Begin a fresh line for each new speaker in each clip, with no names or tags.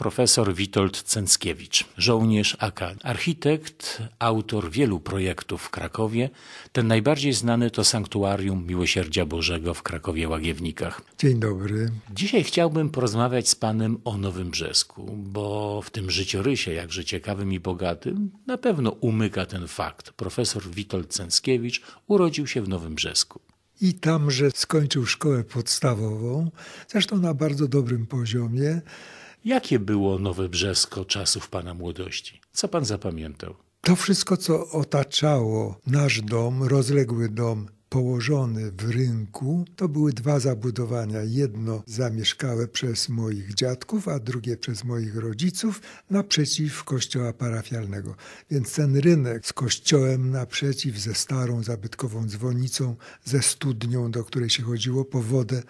profesor Witold Cęckiewicz, żołnierz AK, architekt, autor wielu projektów w Krakowie. Ten najbardziej znany to Sanktuarium Miłosierdzia Bożego w Krakowie Łagiewnikach.
Dzień dobry.
Dzisiaj chciałbym porozmawiać z panem o Nowym Brzesku, bo w tym życiorysie, jakże ciekawym i bogatym, na pewno umyka ten fakt. Profesor Witold Cęckiewicz urodził się w Nowym Brzesku
i tamże skończył szkołę podstawową, zresztą na bardzo dobrym poziomie. Jakie
było Nowe Brzesko czasów pana młodości? Co pan zapamiętał?
To wszystko, co otaczało nasz dom, rozległy dom położony w rynku, to były dwa zabudowania. Jedno zamieszkałe przez moich dziadków, a drugie przez moich rodziców naprzeciw kościoła parafialnego. Więc ten rynek z kościołem naprzeciw, ze starą zabytkową dzwonicą, ze studnią, do której się chodziło po wodę,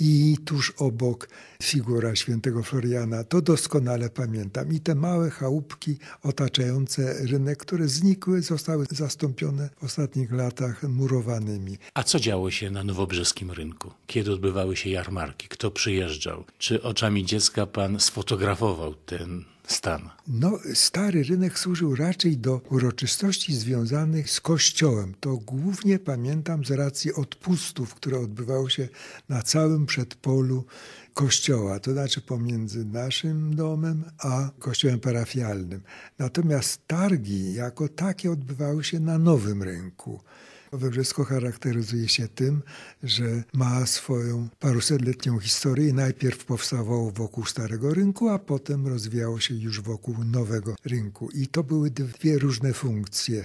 i tuż obok figura świętego Floriana. To doskonale pamiętam. I te małe chałupki otaczające rynek, które znikły, zostały zastąpione w ostatnich latach murowanymi.
A co działo się na nowobrzeskim rynku? Kiedy odbywały się jarmarki? Kto przyjeżdżał? Czy oczami dziecka pan sfotografował ten stan?
No, stary rynek służył raczej do uroczystości związanych z kościołem. To głównie pamiętam z racji odpustów, które odbywały się na całym przedpolu kościoła, to znaczy pomiędzy naszym domem a kościołem parafialnym. Natomiast targi jako takie odbywały się na nowym rynku. Węgiersko charakteryzuje się tym, że ma swoją parusetletnią historię. Najpierw powstawało wokół Starego Rynku, a potem rozwijało się już wokół Nowego Rynku. I to były dwie różne funkcje.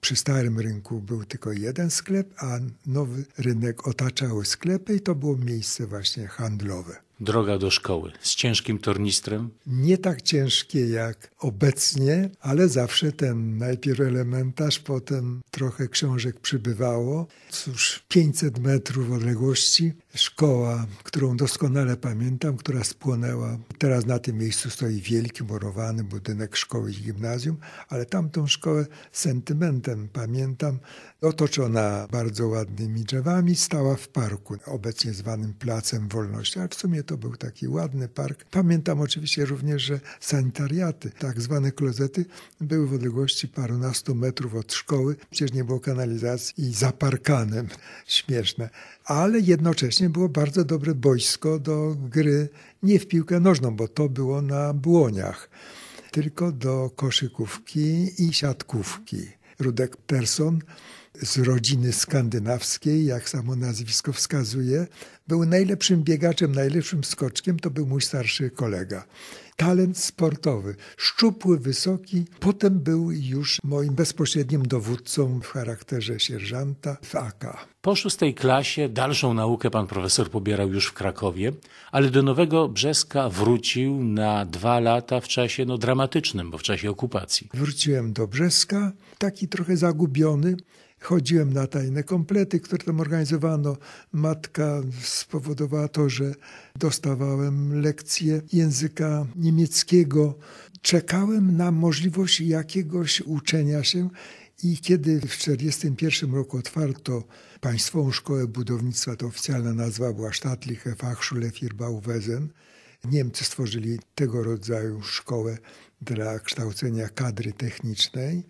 Przy starym rynku był tylko jeden sklep, a nowy rynek otaczały sklepy i to było miejsce właśnie handlowe
droga do szkoły? Z ciężkim tornistrem?
Nie tak ciężkie jak obecnie, ale zawsze ten najpierw elementarz, potem trochę książek przybywało. Cóż, 500 metrów odległości szkoła, którą doskonale pamiętam, która spłonęła. Teraz na tym miejscu stoi wielki, murowany budynek szkoły i gimnazjum, ale tamtą szkołę sentymentem pamiętam. Otoczona bardzo ładnymi drzewami, stała w parku, obecnie zwanym Placem Wolności, ale w sumie to to był taki ładny park. Pamiętam oczywiście również, że sanitariaty, tak zwane klozety, były w odległości parunastu metrów od szkoły, przecież nie było kanalizacji i za parkanem. Śmieszne. Ale jednocześnie było bardzo dobre boisko do gry nie w piłkę nożną, bo to było na błoniach, tylko do koszykówki i siatkówki. Rudek Persson z rodziny skandynawskiej, jak samo nazwisko wskazuje, był najlepszym biegaczem, najlepszym skoczkiem, to był mój starszy kolega. Talent sportowy, szczupły, wysoki, potem był już moim bezpośrednim dowódcą w charakterze sierżanta w AK.
Po szóstej klasie dalszą naukę pan profesor pobierał już w Krakowie, ale do Nowego Brzeska wrócił na dwa lata w czasie no, dramatycznym, bo w czasie okupacji.
Wróciłem do Brzeska, taki trochę zagubiony. Chodziłem na tajne komplety, które tam organizowano. Matka spowodowała to, że dostawałem lekcje języka niemieckiego. Czekałem na możliwość jakiegoś uczenia się. I kiedy w 1941 roku otwarto Państwową Szkołę Budownictwa, to oficjalna nazwa była Staatliche Fachschule für Bauwesen, Niemcy stworzyli tego rodzaju szkołę dla kształcenia kadry technicznej,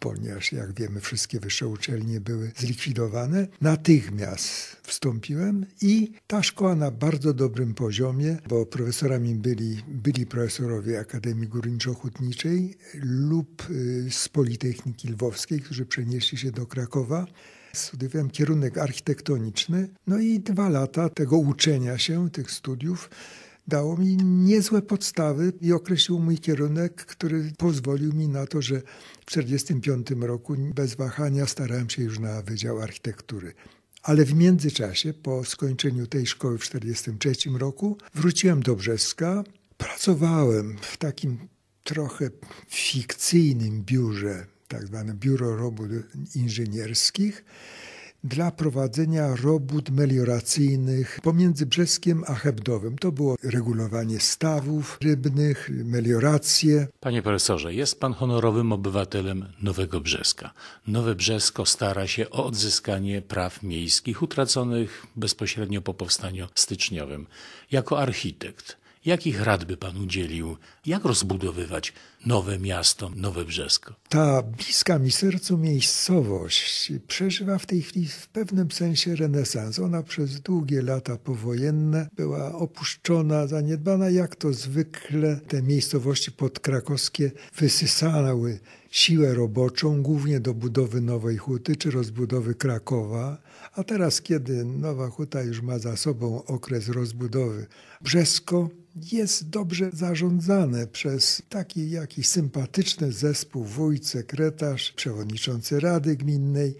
ponieważ jak wiemy wszystkie wyższe uczelnie były zlikwidowane. Natychmiast wstąpiłem i ta szkoła na bardzo dobrym poziomie, bo profesorami byli, byli profesorowie Akademii Górniczo-Hutniczej lub y, z Politechniki Lwowskiej, którzy przenieśli się do Krakowa studiowałem kierunek architektoniczny, no i dwa lata tego uczenia się, tych studiów dało mi niezłe podstawy i określił mój kierunek, który pozwolił mi na to, że w 1945 roku bez wahania starałem się już na Wydział Architektury. Ale w międzyczasie, po skończeniu tej szkoły w 1943 roku, wróciłem do Brzeska. Pracowałem w takim trochę fikcyjnym biurze, tak zwane Biuro Robót Inżynierskich dla prowadzenia robót melioracyjnych pomiędzy Brzeskiem a Hebdowym. To było regulowanie stawów rybnych, melioracje.
Panie profesorze, jest pan honorowym obywatelem Nowego Brzeska. Nowe Brzesko stara się o odzyskanie praw miejskich utraconych bezpośrednio po powstaniu styczniowym. Jako architekt Jakich rad by Pan udzielił? Jak rozbudowywać nowe miasto, Nowe Brzesko?
Ta bliska mi sercu miejscowość przeżywa w tej chwili w pewnym sensie renesans. Ona przez długie lata powojenne była opuszczona, zaniedbana. Jak to zwykle te miejscowości podkrakowskie wysysały siłę roboczą, głównie do budowy Nowej Huty czy rozbudowy Krakowa, a teraz, kiedy Nowa Huta już ma za sobą okres rozbudowy, Brzesko jest dobrze zarządzane przez taki jakiś sympatyczny zespół wójt, sekretarz, przewodniczący Rady Gminnej.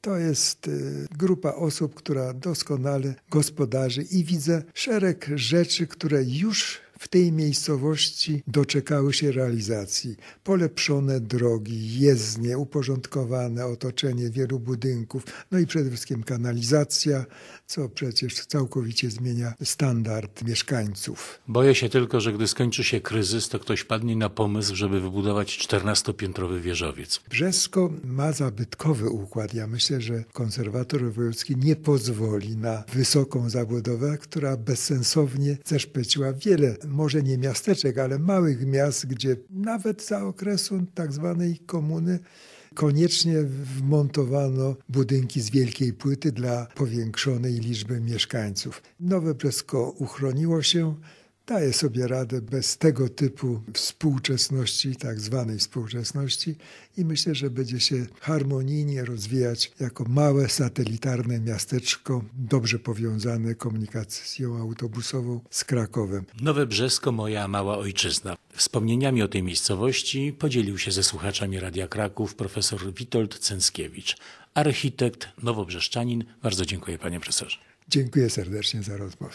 To jest y, grupa osób, która doskonale gospodarzy i widzę szereg rzeczy, które już w tej miejscowości doczekały się realizacji. Polepszone drogi, jezdnie, uporządkowane otoczenie wielu budynków, no i przede wszystkim kanalizacja, co przecież całkowicie zmienia standard mieszkańców.
Boję się tylko, że gdy skończy się kryzys, to ktoś padnie na pomysł, żeby wybudować 14-piętrowy wieżowiec.
Brzesko ma zabytkowy układ. Ja myślę, że konserwator wojewódzki nie pozwoli na wysoką zabudowę, która bezsensownie zeszpeciła wiele może nie miasteczek, ale małych miast, gdzie nawet za okresu tak zwanej komuny koniecznie wmontowano budynki z wielkiej płyty dla powiększonej liczby mieszkańców. Nowe Brzesko uchroniło się, daje sobie radę bez tego typu współczesności, tak zwanej współczesności i myślę, że będzie się harmonijnie rozwijać jako małe satelitarne miasteczko, dobrze powiązane komunikacją autobusową z Krakowem.
Nowe Brzesko, moja mała ojczyzna. Wspomnieniami o tej miejscowości podzielił się ze słuchaczami Radia Kraków profesor Witold Cęckiewicz, architekt, nowobrzeszczanin. Bardzo dziękuję panie profesorze. Dziękuję serdecznie za rozmowę.